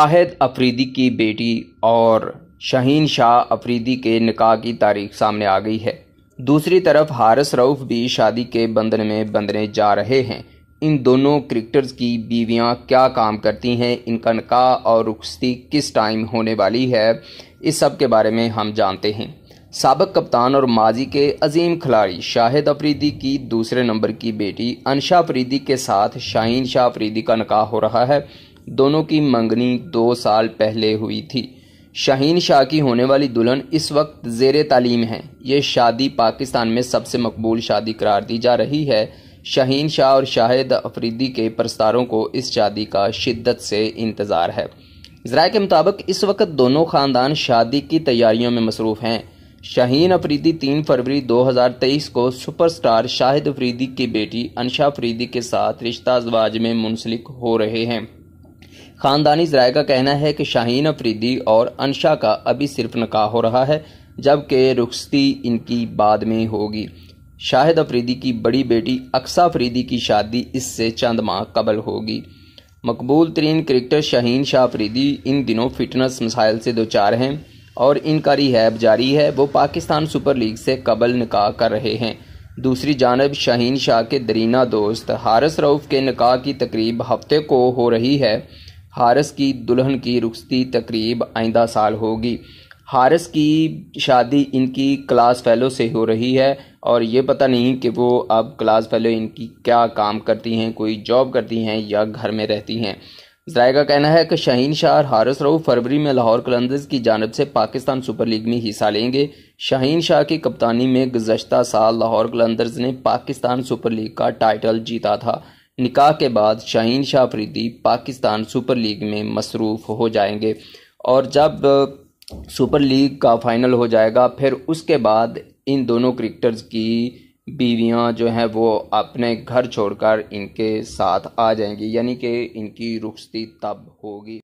शाहिद अफरीदी की बेटी और शहीन शाह अफरीदी के निकाह की तारीख सामने आ गई है दूसरी तरफ हारिस रऊफ भी शादी के बंधन में बंधने जा रहे हैं इन दोनों क्रिकेटर्स की बीवियां क्या काम करती हैं इनका निकाह और रुखस्ती किस टाइम होने वाली है इस सब के बारे में हम जानते हैं सबक कप्तान और माजी के अजीम खिलाड़ी शाहिद अफरीदी की दूसरे नंबर की बेटी अनशा अफरीदी के साथ शाहीन शाह अफरीदी का निकाह हो रहा है दोनों की मंगनी दो साल पहले हुई थी शाहीन शाह की होने वाली दुल्हन इस वक्त जेर तालीम है ये शादी पाकिस्तान में सबसे मकबूल शादी करार दी जा रही है शाहीन शाह और शाहिद अफरीदी के प्रस्तारों को इस शादी का शिद्दत से इंतज़ार है जरा के मुताबिक इस वक्त दोनों ख़ानदान शादी की तैयारियों में मसरूफ़ हैं शाहीन अफरीदी तीन फरवरी 2023 को सुपरस्टार शाहिद अफरीदी की बेटी अनशा अफरीदी के साथ रिश्ता अजवाज में मुंसलिक हो रहे हैं खानदानी जराये का कहना है कि शाहीन अफरीदी और अनशा का अभी सिर्फ नकाह हो रहा है जबकि रुखसती इनकी बाद में होगी शाहिद अफरीदी की बड़ी बेटी अक्सा अफरीदी की शादी इससे चंद माह कबल होगी मकबूल तरीन क्रिकेटर शाहीन शाह अफरीदी इन दिनों फिटनेस मसाइल से दो चार हैं और इनका रिहैब जारी है वो पाकिस्तान सुपर लीग से कबल निकाह कर रहे हैं दूसरी जानब शाहीन शाह के दरीना दोस्त हारस रऊफ़ के निकाह की तकरीब हफ्ते को हो रही है हारस की दुल्हन की रुखसती तकरीब आइंदा साल होगी हारस की शादी इनकी क्लास फेलो से हो रही है और ये पता नहीं कि वो अब क्लास फेलो इनकी क्या काम करती हैं कोई जॉब करती हैं या घर में रहती हैं जराए का कहना है कि शाहीन शाह और हारस रऊ फरवरी में लाहौर कलंदर्स की जानब से पाकिस्तान सुपर लीग में हिस्सा लेंगे शाहीन शाह की कप्तानी में गुजशत साल लाहौर कलंदर्स ने पाकिस्तान सुपर लीग का टाइटल जीता था निकाह के बाद शाहीन शाह अफरीदी पाकिस्तान सुपर लीग में मसरूफ़ हो जाएंगे और जब सुपर लीग का फाइनल हो जाएगा फिर उसके बाद इन दोनों क्रिकेटर्स की बीवियां जो हैं वो अपने घर छोड़कर इनके साथ आ जाएंगी यानी कि इनकी रुखती तब होगी